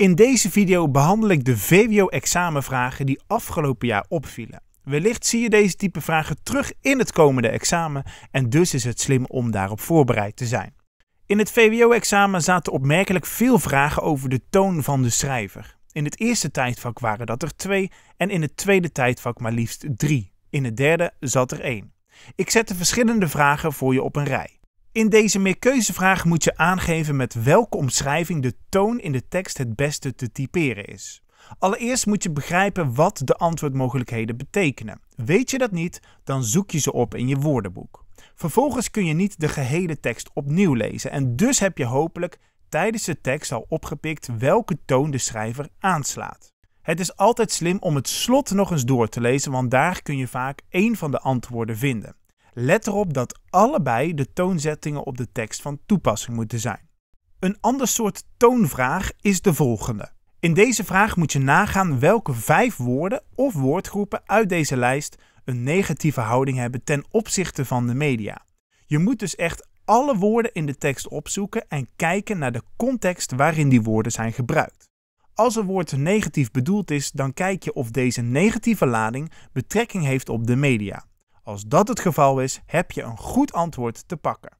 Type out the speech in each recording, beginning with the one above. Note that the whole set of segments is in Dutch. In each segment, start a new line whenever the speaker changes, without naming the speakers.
In deze video behandel ik de VWO-examenvragen die afgelopen jaar opvielen. Wellicht zie je deze type vragen terug in het komende examen en dus is het slim om daarop voorbereid te zijn. In het VWO-examen zaten opmerkelijk veel vragen over de toon van de schrijver. In het eerste tijdvak waren dat er twee en in het tweede tijdvak maar liefst drie. In het derde zat er één. Ik zet de verschillende vragen voor je op een rij. In deze meerkeuzevraag moet je aangeven met welke omschrijving de toon in de tekst het beste te typeren is. Allereerst moet je begrijpen wat de antwoordmogelijkheden betekenen. Weet je dat niet, dan zoek je ze op in je woordenboek. Vervolgens kun je niet de gehele tekst opnieuw lezen en dus heb je hopelijk tijdens de tekst al opgepikt welke toon de schrijver aanslaat. Het is altijd slim om het slot nog eens door te lezen, want daar kun je vaak één van de antwoorden vinden. Let erop dat allebei de toonzettingen op de tekst van toepassing moeten zijn. Een ander soort toonvraag is de volgende. In deze vraag moet je nagaan welke vijf woorden of woordgroepen uit deze lijst een negatieve houding hebben ten opzichte van de media. Je moet dus echt alle woorden in de tekst opzoeken en kijken naar de context waarin die woorden zijn gebruikt. Als een woord negatief bedoeld is, dan kijk je of deze negatieve lading betrekking heeft op de media. Als dat het geval is, heb je een goed antwoord te pakken.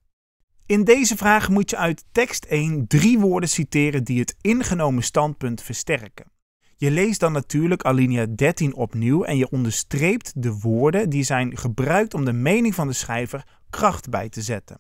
In deze vraag moet je uit tekst 1 drie woorden citeren die het ingenomen standpunt versterken. Je leest dan natuurlijk alinea 13 opnieuw en je onderstreept de woorden die zijn gebruikt om de mening van de schrijver kracht bij te zetten.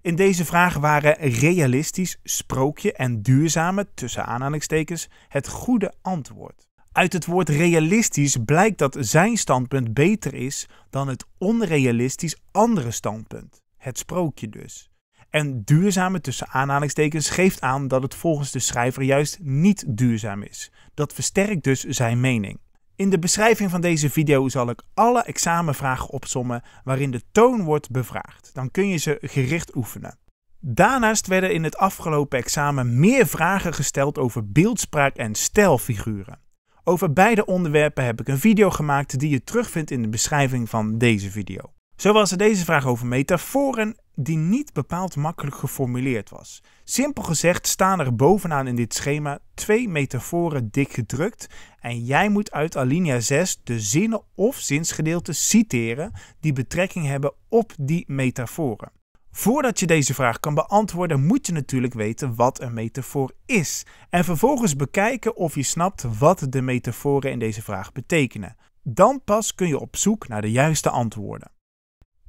In deze vraag waren realistisch, sprookje en duurzame, tussen aanhalingstekens, het goede antwoord. Uit het woord realistisch blijkt dat zijn standpunt beter is dan het onrealistisch andere standpunt, het sprookje dus. En duurzame tussen aanhalingstekens geeft aan dat het volgens de schrijver juist niet duurzaam is. Dat versterkt dus zijn mening. In de beschrijving van deze video zal ik alle examenvragen opsommen waarin de toon wordt bevraagd. Dan kun je ze gericht oefenen. Daarnaast werden in het afgelopen examen meer vragen gesteld over beeldspraak en stijlfiguren. Over beide onderwerpen heb ik een video gemaakt die je terugvindt in de beschrijving van deze video. Zo was er deze vraag over metaforen die niet bepaald makkelijk geformuleerd was. Simpel gezegd staan er bovenaan in dit schema twee metaforen dik gedrukt en jij moet uit alinea 6 de zinnen of zinsgedeelten citeren die betrekking hebben op die metaforen. Voordat je deze vraag kan beantwoorden, moet je natuurlijk weten wat een metafoor is. En vervolgens bekijken of je snapt wat de metaforen in deze vraag betekenen. Dan pas kun je op zoek naar de juiste antwoorden.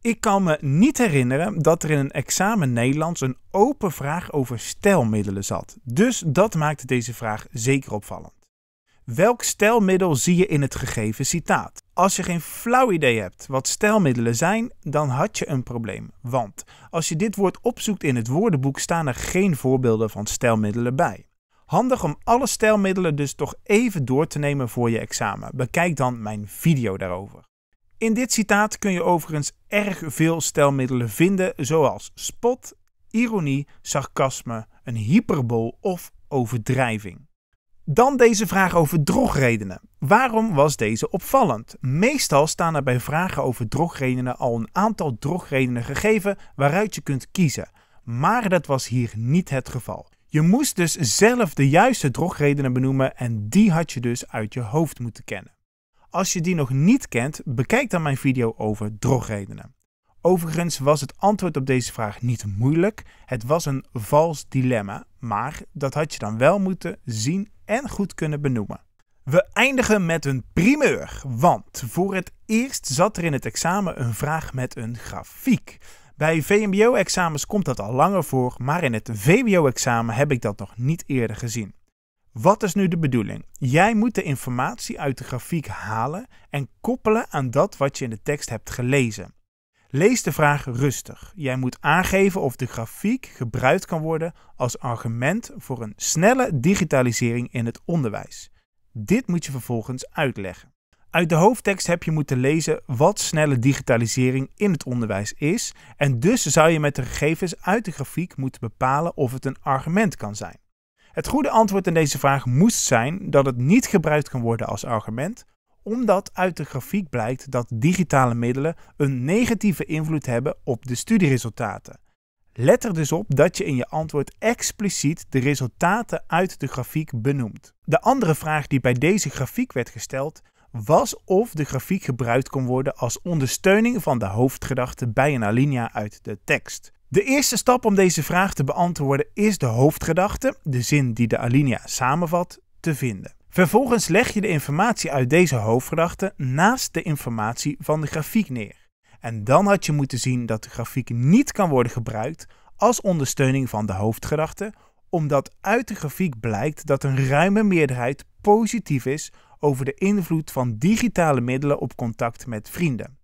Ik kan me niet herinneren dat er in een examen Nederlands een open vraag over stelmiddelen zat. Dus dat maakt deze vraag zeker opvallend. Welk stelmiddel zie je in het gegeven citaat? Als je geen flauw idee hebt wat stijlmiddelen zijn, dan had je een probleem. Want als je dit woord opzoekt in het woordenboek, staan er geen voorbeelden van stijlmiddelen bij. Handig om alle stijlmiddelen dus toch even door te nemen voor je examen. Bekijk dan mijn video daarover. In dit citaat kun je overigens erg veel stijlmiddelen vinden, zoals spot, ironie, sarcasme, een hyperbol of overdrijving. Dan deze vraag over drogredenen. Waarom was deze opvallend? Meestal staan er bij vragen over drogredenen al een aantal drogredenen gegeven waaruit je kunt kiezen. Maar dat was hier niet het geval. Je moest dus zelf de juiste drogredenen benoemen en die had je dus uit je hoofd moeten kennen. Als je die nog niet kent, bekijk dan mijn video over drogredenen. Overigens was het antwoord op deze vraag niet moeilijk. Het was een vals dilemma, maar dat had je dan wel moeten zien en goed kunnen benoemen. We eindigen met een primeur, want voor het eerst zat er in het examen een vraag met een grafiek. Bij VMBO-examens komt dat al langer voor, maar in het VWO-examen heb ik dat nog niet eerder gezien. Wat is nu de bedoeling? Jij moet de informatie uit de grafiek halen en koppelen aan dat wat je in de tekst hebt gelezen. Lees de vraag rustig. Jij moet aangeven of de grafiek gebruikt kan worden als argument voor een snelle digitalisering in het onderwijs. Dit moet je vervolgens uitleggen. Uit de hoofdtekst heb je moeten lezen wat snelle digitalisering in het onderwijs is en dus zou je met de gegevens uit de grafiek moeten bepalen of het een argument kan zijn. Het goede antwoord in deze vraag moest zijn dat het niet gebruikt kan worden als argument, omdat uit de grafiek blijkt dat digitale middelen een negatieve invloed hebben op de studieresultaten. Let er dus op dat je in je antwoord expliciet de resultaten uit de grafiek benoemt. De andere vraag die bij deze grafiek werd gesteld was of de grafiek gebruikt kon worden als ondersteuning van de hoofdgedachte bij een alinea uit de tekst. De eerste stap om deze vraag te beantwoorden is de hoofdgedachte, de zin die de alinea samenvat, te vinden. Vervolgens leg je de informatie uit deze hoofdgedachte naast de informatie van de grafiek neer. En dan had je moeten zien dat de grafiek niet kan worden gebruikt als ondersteuning van de hoofdgedachte, omdat uit de grafiek blijkt dat een ruime meerderheid positief is over de invloed van digitale middelen op contact met vrienden.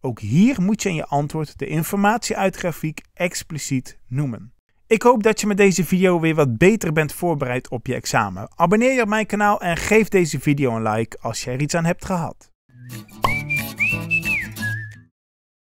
Ook hier moet je in je antwoord de informatie uit de grafiek expliciet noemen. Ik hoop dat je met deze video weer wat beter bent voorbereid op je examen. Abonneer je op mijn kanaal en geef deze video een like als je er iets aan hebt gehad.